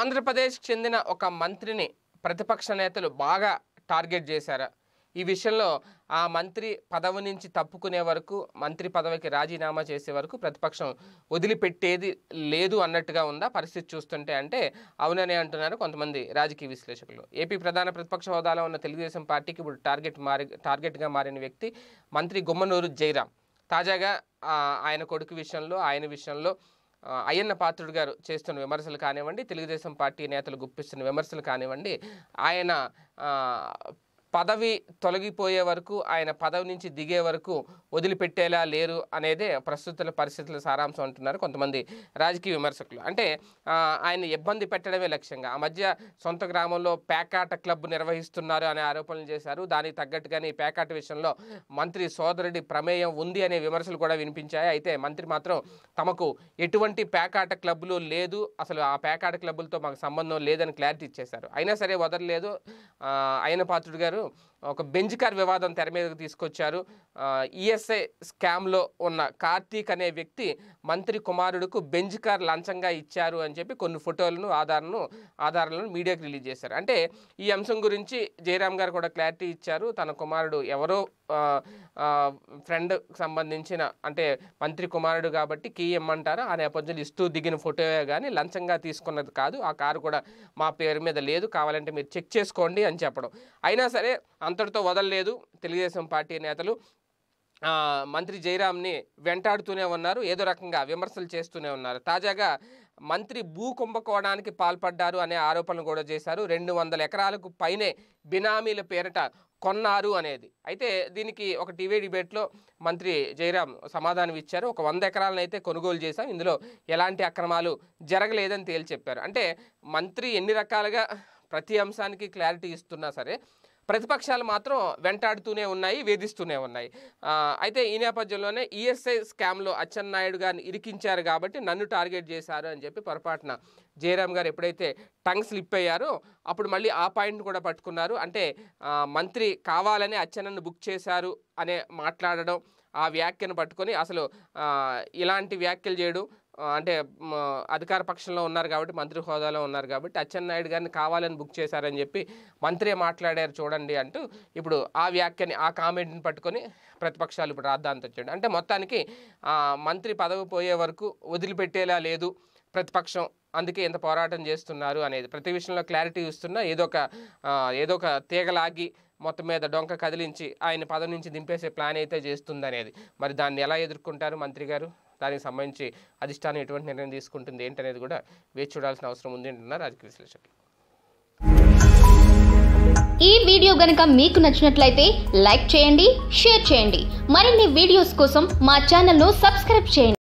ఆంధ్రప్రదేశ్కి చెందిన ఒక మంత్రిని ప్రతిపక్ష నేతలు బాగా టార్గెట్ చేశారు ఈ విషయంలో ఆ మంత్రి పదవి నుంచి తప్పుకునే వరకు మంత్రి పదవికి రాజీనామా చేసే వరకు ప్రతిపక్షం వదిలిపెట్టేది లేదు అన్నట్టుగా ఉందా పరిస్థితి చూస్తుంటే అంటే అవుననే అంటున్నారు కొంతమంది రాజకీయ విశ్లేషకులు ఏపీ ప్రధాన ప్రతిపక్ష హోదాలో ఉన్న తెలుగుదేశం పార్టీకి ఇప్పుడు టార్గెట్ మారి టార్గెట్గా మారిన వ్యక్తి మంత్రి గుమ్మనూరు జయరాం తాజాగా ఆయన కొడుకు విషయంలో ఆయన విషయంలో అయ్యన్న పాత్రుడు గారు చేస్తున్న విమర్శలు కానివ్వండి తెలుగుదేశం పార్టీ నేతలు గుప్పిస్తున్న విమర్శలు కానివ్వండి ఆయన పదవి తొలగిపోయే వరకు ఆయన పదవి నుంచి దిగే వరకు వదిలిపెట్టేలా లేరు అనేదే ప్రస్తుత పరిస్థితుల సారాంశం అంటున్నారు కొంతమంది రాజకీయ విమర్శకులు అంటే ఆయన ఇబ్బంది పెట్టడమే లక్ష్యంగా ఆ మధ్య సొంత గ్రామంలో పేకాట క్లబ్ నిర్వహిస్తున్నారు అనే ఆరోపణలు చేశారు దానికి తగ్గట్టుగానే ఈ పేకాట విషయంలో మంత్రి సోదరుడి ప్రమేయం ఉంది అనే విమర్శలు కూడా వినిపించాయి అయితే మంత్రి మాత్రం తమకు ఎటువంటి పేకాట క్లబ్లు లేదు అసలు ఆ పేకాట క్లబ్లతో మాకు సంబంధం లేదని క్లారిటీ ఇచ్చేశారు అయినా సరే వదలలేదు అయిన పాత్రుడు గారు up ఒక బెంజ్ కార్ వివాదం తెర మీదకు తీసుకొచ్చారు ఈఎస్ఐ స్కామ్లో ఉన్న కార్తీక్ అనే వ్యక్తి మంత్రి కుమారుడుకు బెంజ్ కార్ లంచంగా ఇచ్చారు అని చెప్పి కొన్ని ఫోటోలను ఆధారను ఆధారాలను మీడియాకు రిలీజ్ చేశారు అంటే ఈ అంశం గురించి జయరామ్ గారు కూడా క్లారిటీ ఇచ్చారు తన కుమారుడు ఎవరో ఫ్రెండ్ సంబంధించిన అంటే మంత్రి కుమారుడు కాబట్టి కీ ఇమ్మంటారు ఆ నేపథ్యంలో ఇస్తూ దిగిన ఫోటోయే కానీ లంచంగా తీసుకున్నది కాదు ఆ కారు కూడా మా పేరు మీద లేదు కావాలంటే మీరు చెక్ చేసుకోండి అని చెప్పడం అయినా సరే అంతటితో వదలలేదు తెలుగుదేశం పార్టీ నేతలు మంత్రి జైరామ్ని వెంటాడుతూనే ఉన్నారు ఏదో రకంగా విమర్శలు చేస్తూనే ఉన్నారు తాజాగా మంత్రి భూ కుంభకోణానికి పాల్పడ్డారు అనే ఆరోపణలు కూడా చేశారు రెండు వందల ఎకరాలకు పైనే బినామీల పేరిట కొన్నారు అనేది అయితే దీనికి ఒక టీవీ డిబేట్లో మంత్రి జయరాం సమాధానం ఇచ్చారు ఒక వంద ఎకరాలను అయితే కొనుగోలు చేశాం ఇందులో ఎలాంటి అక్రమాలు జరగలేదని తేల్చెప్పారు అంటే మంత్రి ఎన్ని రకాలుగా ప్రతి అంశానికి క్లారిటీ ఇస్తున్నా సరే ప్రతిపక్షాలు మాత్రం వెంటాడుతూనే ఉన్నాయి వేధిస్తూనే ఉన్నాయి అయితే ఈ నేపథ్యంలోనే ఈఎస్ఐ స్కామ్లో అచ్చెన్నాయుడు గారిని ఇరికించారు కాబట్టి నన్ను టార్గెట్ చేశారు అని చెప్పి పొరపాటున జయరామ్ గారు ఎప్పుడైతే టంగ్ స్లిప్ అయ్యారో అప్పుడు మళ్ళీ ఆ పాయింట్ కూడా పట్టుకున్నారు అంటే మంత్రి కావాలని అచ్చెన్నను బుక్ చేశారు అనే మాట్లాడడం ఆ వ్యాఖ్యను పట్టుకొని అసలు ఇలాంటి వ్యాఖ్యలు చేయడం అంటే అధికార పక్షంలో ఉన్నారు కాబట్టి మంత్రి హోదాలో ఉన్నారు కాబట్టి అచ్చెన్నాయుడు గారిని కావాలని బుక్ చేశారని చెప్పి మంత్రి మాట్లాడారు చూడండి అంటూ ఇప్పుడు ఆ వ్యాఖ్యని ఆ కామెంట్ని పట్టుకొని ప్రతిపక్షాలు ఇప్పుడు రాద్దాంతం వచ్చాడు అంటే మొత్తానికి మంత్రి పదవి పోయే వరకు వదిలిపెట్టేలా లేదు ప్రతిపక్షం అందుకే ఎంత పోరాటం చేస్తున్నారు అనేది ప్రతి విషయంలో క్లారిటీ ఇస్తున్నా ఏదో ఒక ఏదో ఒక తీగలాగి మొత్తం మీద డొంక కదిలించి ఆయన పదవి నుంచి దింపేసే ప్లాన్ అయితే చేస్తుందనేది మరి దాన్ని ఎలా ఎదుర్కొంటారు మంత్రి గారు దానికి సంబంధించి అధిష్టానం ఎటువంటి నిర్ణయం తీసుకుంటుంది ఏంటనేది కూడా వేచి చూడాల్సిన అవసరం ఉంది అంటున్నారు రాజకీయ విశ్లేషకులు ఈ వీడియో గనుక మీకు నచ్చినట్లయితే లైక్ చేయండి షేర్ చేయండి మరిన్ని వీడియోస్ కోసం మా ఛానల్ను సబ్స్క్రైబ్ చేయండి